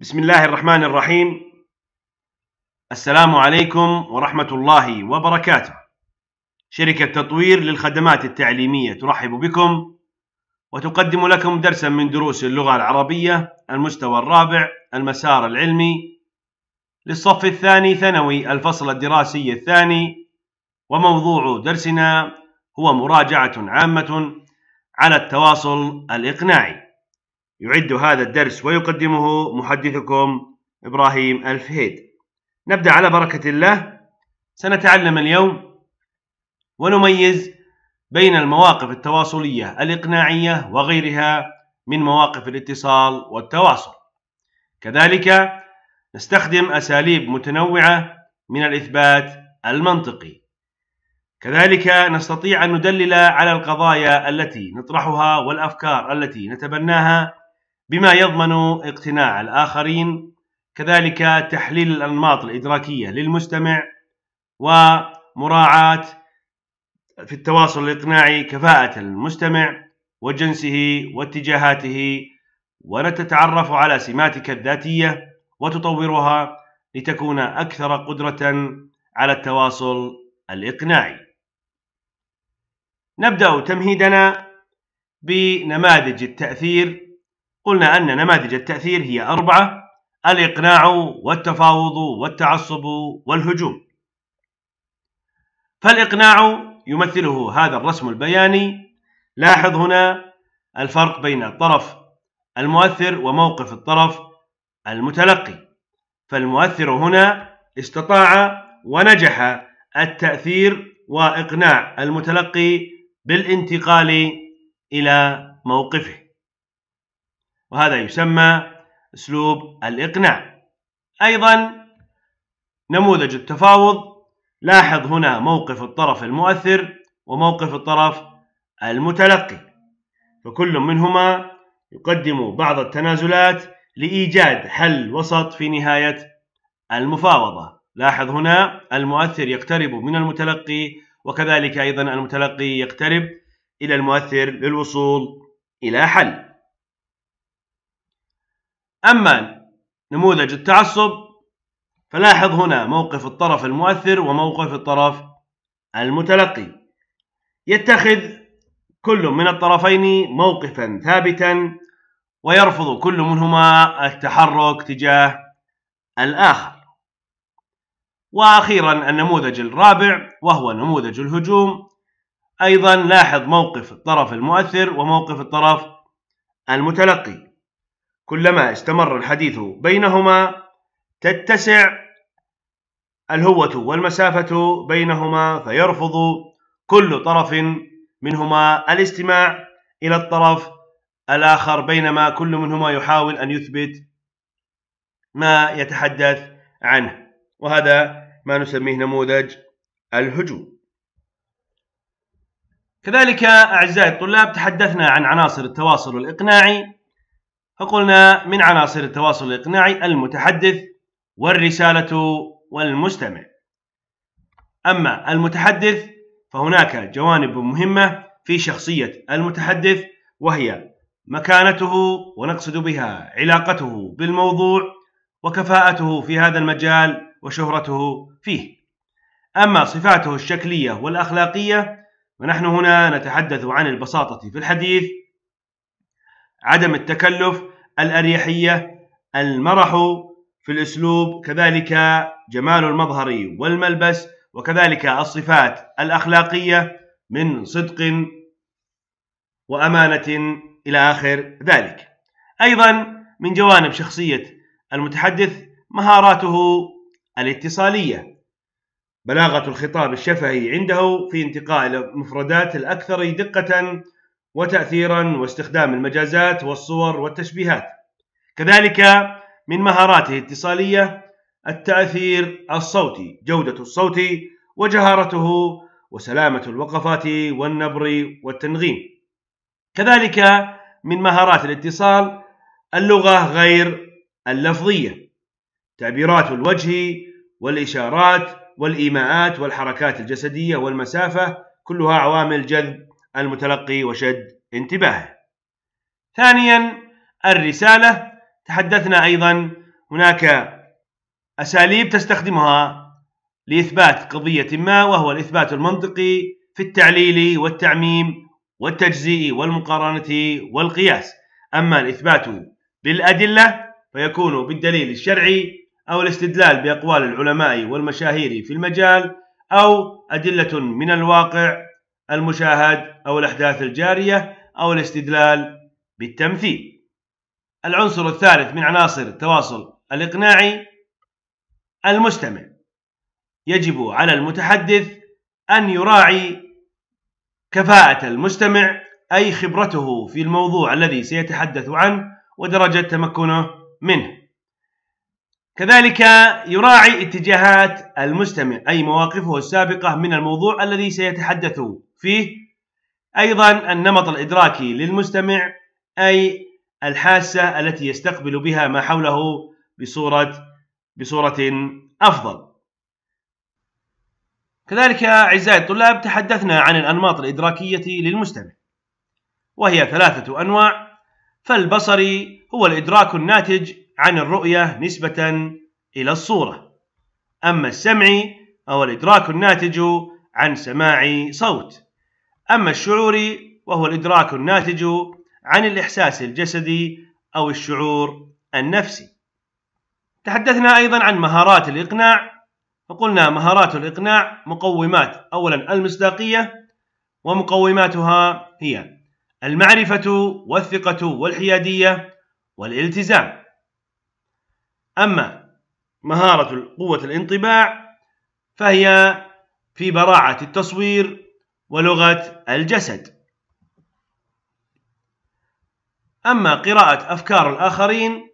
بسم الله الرحمن الرحيم السلام عليكم ورحمة الله وبركاته شركة تطوير للخدمات التعليمية ترحب بكم وتقدم لكم درسا من دروس اللغة العربية المستوى الرابع المسار العلمي للصف الثاني ثانوي الفصل الدراسي الثاني وموضوع درسنا هو مراجعة عامة على التواصل الإقناعي يعد هذا الدرس ويقدمه محدثكم إبراهيم الفهيد نبدأ على بركة الله سنتعلم اليوم ونميز بين المواقف التواصلية الإقناعية وغيرها من مواقف الاتصال والتواصل كذلك نستخدم أساليب متنوعة من الإثبات المنطقي كذلك نستطيع أن ندلل على القضايا التي نطرحها والأفكار التي نتبناها بما يضمن اقتناع الآخرين كذلك تحليل الأنماط الإدراكية للمستمع ومراعاة في التواصل الإقناعي كفاءة المستمع وجنسه واتجاهاته ولتتعرف على سماتك الذاتية وتطورها لتكون أكثر قدرة على التواصل الإقناعي. نبدأ تمهيدنا بنماذج التأثير قلنا أن نماذج التأثير هي أربعة الإقناع والتفاوض والتعصب والهجوم فالإقناع يمثله هذا الرسم البياني لاحظ هنا الفرق بين الطرف المؤثر وموقف الطرف المتلقي فالمؤثر هنا استطاع ونجح التأثير وإقناع المتلقي بالانتقال إلى موقفه وهذا يسمى أسلوب الإقناع أيضا نموذج التفاوض لاحظ هنا موقف الطرف المؤثر وموقف الطرف المتلقي فكل منهما يقدم بعض التنازلات لإيجاد حل وسط في نهاية المفاوضة لاحظ هنا المؤثر يقترب من المتلقي وكذلك أيضا المتلقي يقترب إلى المؤثر للوصول إلى حل أما نموذج التعصب فلاحظ هنا موقف الطرف المؤثر وموقف الطرف المتلقي يتخذ كل من الطرفين موقفا ثابتا ويرفض كل منهما التحرك تجاه الآخر وأخيرا النموذج الرابع وهو نموذج الهجوم أيضا لاحظ موقف الطرف المؤثر وموقف الطرف المتلقي كلما استمر الحديث بينهما تتسع الهوة والمسافة بينهما فيرفض كل طرف منهما الاستماع إلى الطرف الآخر بينما كل منهما يحاول أن يثبت ما يتحدث عنه وهذا ما نسميه نموذج الهجوم كذلك أعزائي الطلاب تحدثنا عن عناصر التواصل الإقناعي فقلنا من عناصر التواصل الإقناعي المتحدث والرسالة والمستمع أما المتحدث فهناك جوانب مهمة في شخصية المتحدث وهي مكانته ونقصد بها علاقته بالموضوع وكفاءته في هذا المجال وشهرته فيه أما صفاته الشكلية والأخلاقية فنحن هنا نتحدث عن البساطة في الحديث عدم التكلف الأريحية المرح في الأسلوب كذلك جمال المظهر والملبس وكذلك الصفات الأخلاقية من صدق وأمانة إلى آخر ذلك أيضا من جوانب شخصية المتحدث مهاراته الاتصالية بلاغة الخطاب الشفهي عنده في انتقاء المفردات الأكثر دقة وتأثيرا واستخدام المجازات والصور والتشبيهات كذلك من مهاراته الاتصالية التأثير الصوتي جودة الصوت وجهارته وسلامة الوقفات والنبر والتنغيم كذلك من مهارات الاتصال اللغة غير اللفظية تعبيرات الوجه والإشارات والإيماءات والحركات الجسدية والمسافة كلها عوامل جذب المتلقي وشد انتباهه ثانيا الرسالة تحدثنا أيضا هناك أساليب تستخدمها لإثبات قضية ما وهو الإثبات المنطقي في التعليل والتعميم والتجزيء والمقارنة والقياس أما الإثبات بالأدلة فيكون بالدليل الشرعي أو الاستدلال بأقوال العلماء والمشاهير في المجال أو أدلة من الواقع المشاهد أو الأحداث الجارية أو الاستدلال بالتمثيل العنصر الثالث من عناصر التواصل الإقناعي المستمع يجب على المتحدث أن يراعي كفاءة المستمع أي خبرته في الموضوع الذي سيتحدث عنه ودرجة تمكنه منه كذلك يراعي اتجاهات المستمع أي مواقفه السابقة من الموضوع الذي سيتحدث فيه أيضا النمط الإدراكي للمستمع أي الحاسة التي يستقبل بها ما حوله بصورة بصورة أفضل كذلك أعزائي الطلاب تحدثنا عن الأنماط الإدراكية للمستمع وهي ثلاثة أنواع فالبصري هو الإدراك الناتج عن الرؤية نسبة إلى الصورة أما السمع أو الإدراك الناتج عن سماع صوت أما الشعور وهو الإدراك الناتج عن الإحساس الجسدي أو الشعور النفسي تحدثنا أيضا عن مهارات الإقناع فقلنا مهارات الإقناع مقومات أولا المصداقية ومقوماتها هي المعرفة والثقة والحيادية والالتزام أما مهارة قوة الانطباع فهي في براعة التصوير ولغة الجسد أما قراءة أفكار الآخرين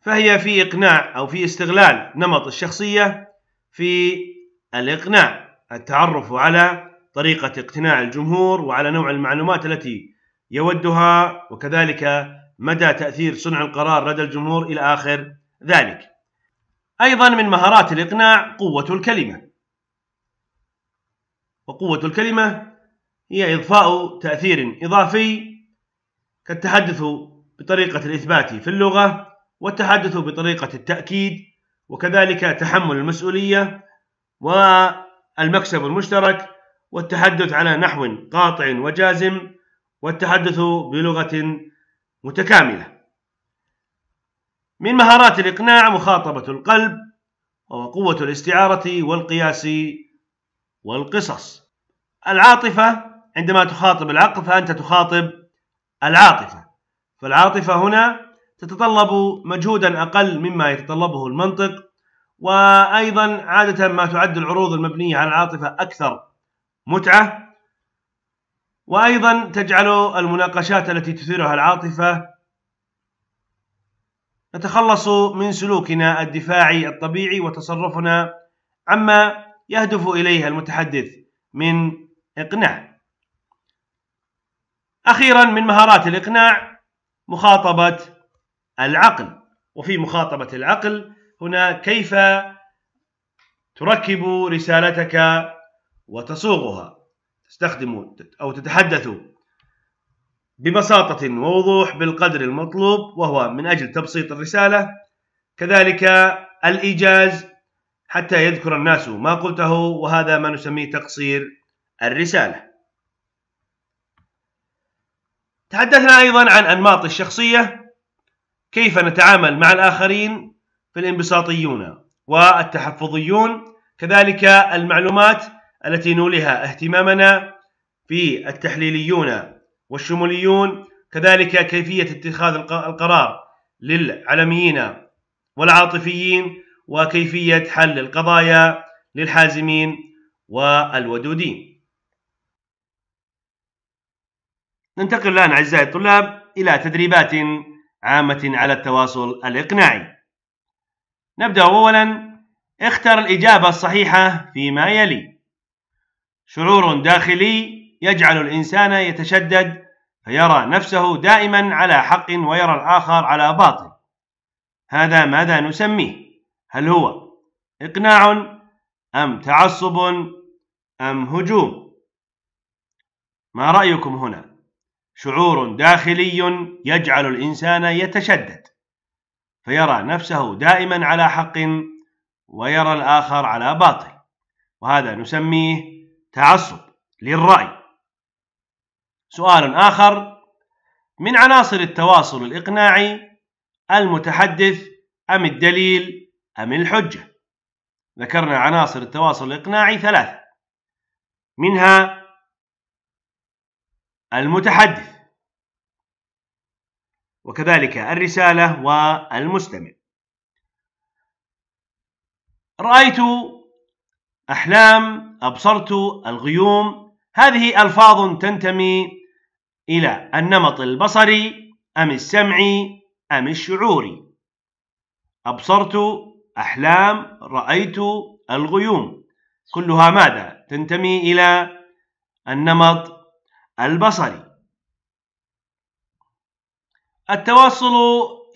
فهي في إقناع أو في استغلال نمط الشخصية في الإقناع التعرف على طريقة اقتناع الجمهور وعلى نوع المعلومات التي يودها وكذلك مدى تأثير صنع القرار لدى الجمهور إلى آخر ذلك. أيضا من مهارات الإقناع قوة الكلمة. وقوة الكلمة هي إضفاء تأثير إضافي كالتحدث بطريقة الإثبات في اللغة والتحدث بطريقة التأكيد وكذلك تحمل المسؤولية والمكسب المشترك والتحدث على نحو قاطع وجازم والتحدث بلغة متكاملة من مهارات الإقناع مخاطبة القلب وقوة الاستعارة والقياس والقصص العاطفة عندما تخاطب العقل فأنت تخاطب العاطفة فالعاطفة هنا تتطلب مجهودا أقل مما يتطلبه المنطق وأيضا عادة ما تعد العروض المبنية على العاطفة أكثر متعة وأيضا تجعل المناقشات التي تثيرها العاطفة نتخلص من سلوكنا الدفاعي الطبيعي وتصرفنا عما يهدف إليه المتحدث من إقناع أخيرا من مهارات الإقناع مخاطبة العقل وفي مخاطبة العقل هنا كيف تركب رسالتك وتصوغها تستخدموا أو تتحدثوا ببساطة ووضوح بالقدر المطلوب وهو من أجل تبسيط الرسالة كذلك الإيجاز حتى يذكر الناس ما قلته وهذا ما نسميه تقصير الرسالة تحدثنا أيضا عن أنماط الشخصية كيف نتعامل مع الآخرين في الانبساطيون والتحفظيون كذلك المعلومات التي نولها اهتمامنا في التحليليون والشموليون كذلك كيفية اتخاذ القرار للعلميين والعاطفيين وكيفية حل القضايا للحازمين والودودين ننتقل الآن أعزائي الطلاب إلى تدريبات عامة على التواصل الإقناعي نبدأ أولا اختر الإجابة الصحيحة فيما يلي شعور داخلي يجعل الإنسان يتشدد فيرى نفسه دائما على حق ويرى الآخر على باطل هذا ماذا نسميه هل هو إقناع أم تعصب أم هجوم ما رأيكم هنا شعور داخلي يجعل الإنسان يتشدد فيرى نفسه دائما على حق ويرى الآخر على باطل وهذا نسميه تعصب للرأي سؤال آخر من عناصر التواصل الإقناعي المتحدث أم الدليل أم الحجة ذكرنا عناصر التواصل الإقناعي ثلاثة منها المتحدث وكذلك الرسالة والمستمع رأيت أحلام أبصرت الغيوم هذه ألفاظ تنتمي إلى النمط البصري أم السمعي أم الشعوري أبصرت أحلام رأيت الغيوم كلها ماذا تنتمي إلى النمط البصري التواصل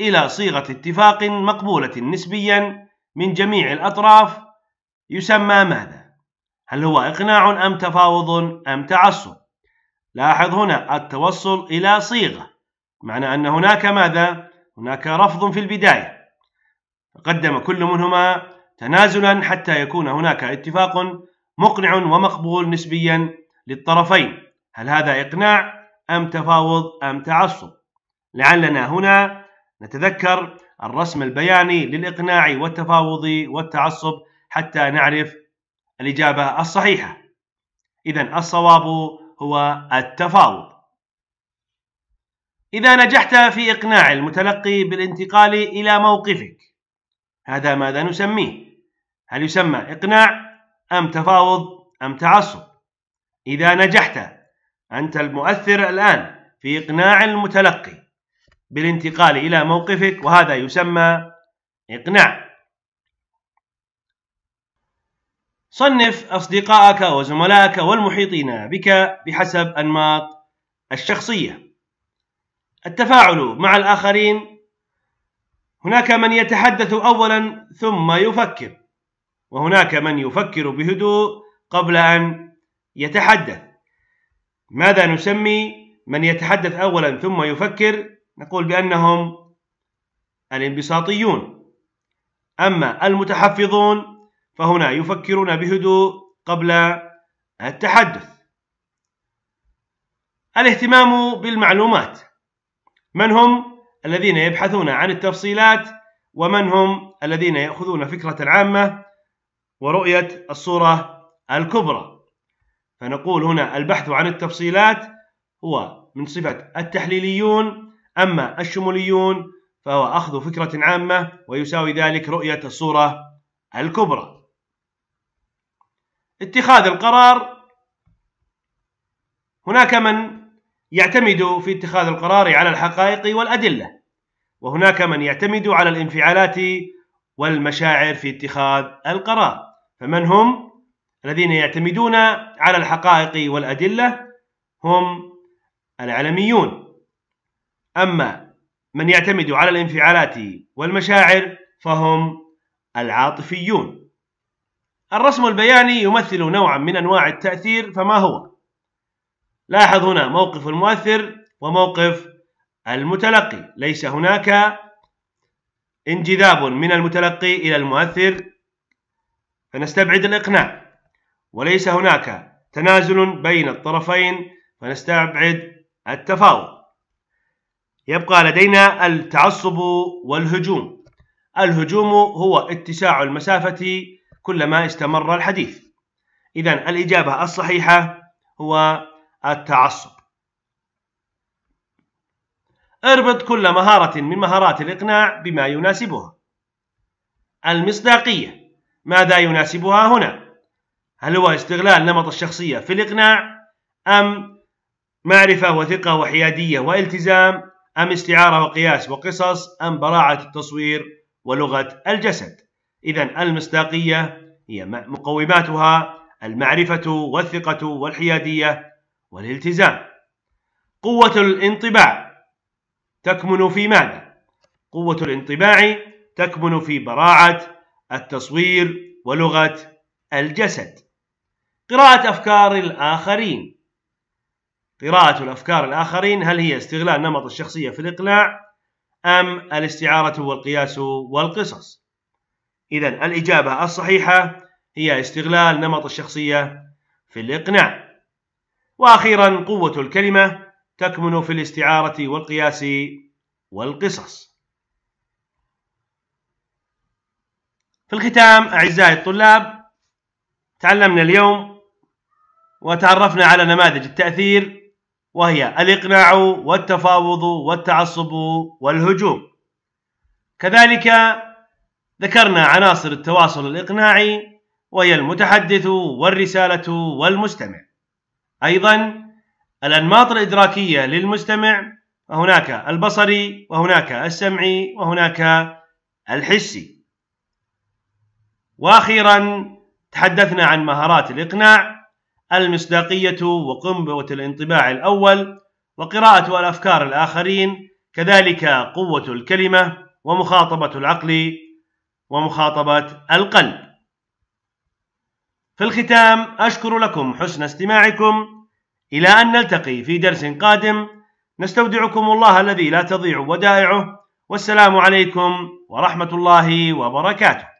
إلى صيغة اتفاق مقبولة نسبيا من جميع الأطراف يسمى ماذا هل هو إقناع أم تفاوض أم تعصب لاحظ هنا التوصل إلى صيغة معنى أن هناك ماذا هناك رفض في البداية قدم كل منهما تنازلا حتى يكون هناك اتفاق مقنع ومقبول نسبيا للطرفين هل هذا إقناع أم تفاوض أم تعصب لعلنا هنا نتذكر الرسم البياني للإقناع والتفاوض والتعصب حتى نعرف الإجابة الصحيحة إذا الصواب هو التفاوض إذا نجحت في إقناع المتلقي بالانتقال إلى موقفك هذا ماذا نسميه هل يسمى إقناع أم تفاوض أم تعصب إذا نجحت أنت المؤثر الآن في إقناع المتلقي بالانتقال إلى موقفك وهذا يسمى إقناع صنف أصدقائك وزملائك والمحيطين بك بحسب أنماط الشخصية التفاعل مع الآخرين هناك من يتحدث أولا ثم يفكر وهناك من يفكر بهدوء قبل أن يتحدث ماذا نسمي من يتحدث أولا ثم يفكر نقول بأنهم الانبساطيون أما المتحفظون فهنا يفكرون بهدوء قبل التحدث الاهتمام بالمعلومات من هم الذين يبحثون عن التفصيلات ومن هم الذين يأخذون فكرة عامة ورؤية الصورة الكبرى فنقول هنا البحث عن التفصيلات هو من صفة التحليليون أما الشموليون فهو أخذ فكرة عامة ويساوي ذلك رؤية الصورة الكبرى اتخاذ القرار هناك من يعتمد في اتخاذ القرار على الحقائق والأدلة وهناك من يعتمد على الانفعالات والمشاعر في اتخاذ القرار فمن هم الذين يعتمدون على الحقائق والأدلة هم العلميون أما من يعتمد على الانفعالات والمشاعر فهم العاطفيون الرسم البياني يمثل نوعا من أنواع التأثير فما هو؟ لاحظ هنا موقف المؤثر وموقف المتلقي ليس هناك انجذاب من المتلقي إلى المؤثر فنستبعد الإقناع وليس هناك تنازل بين الطرفين فنستبعد التفاوض يبقى لدينا التعصب والهجوم الهجوم هو اتساع المسافة كلما استمر الحديث إذا الإجابة الصحيحة هو التعصب اربط كل مهارة من مهارات الإقناع بما يناسبها المصداقية ماذا يناسبها هنا؟ هل هو استغلال نمط الشخصية في الإقناع أم معرفة وثقة وحيادية والتزام أم استعارة وقياس وقصص أم براعة التصوير ولغة الجسد إذا المصداقية هي مقوماتها المعرفة والثقة والحيادية والالتزام قوة الانطباع تكمن في ماذا؟ قوة الانطباع تكمن في براعة التصوير ولغة الجسد قراءة أفكار الآخرين قراءة الأفكار الآخرين هل هي استغلال نمط الشخصية في الإقلاع أم الاستعارة والقياس والقصص إذا الإجابة الصحيحة هي استغلال نمط الشخصية في الإقناع. وأخيرا قوة الكلمة تكمن في الاستعارة والقياس والقصص. في الختام أعزائي الطلاب تعلمنا اليوم وتعرفنا على نماذج التأثير وهي الإقناع والتفاوض والتعصب والهجوم. كذلك ذكرنا عناصر التواصل الإقناعي وهي المتحدث والرسالة والمستمع. أيضا الأنماط الإدراكية للمستمع وهناك البصري وهناك السمعي وهناك الحسي. وأخيرا تحدثنا عن مهارات الإقناع المصداقية وقنبلة الانطباع الأول وقراءة الأفكار الآخرين كذلك قوة الكلمة ومخاطبة العقل ومخاطبة القلب في الختام أشكر لكم حسن استماعكم إلى أن نلتقي في درس قادم نستودعكم الله الذي لا تضيع ودائعه والسلام عليكم ورحمة الله وبركاته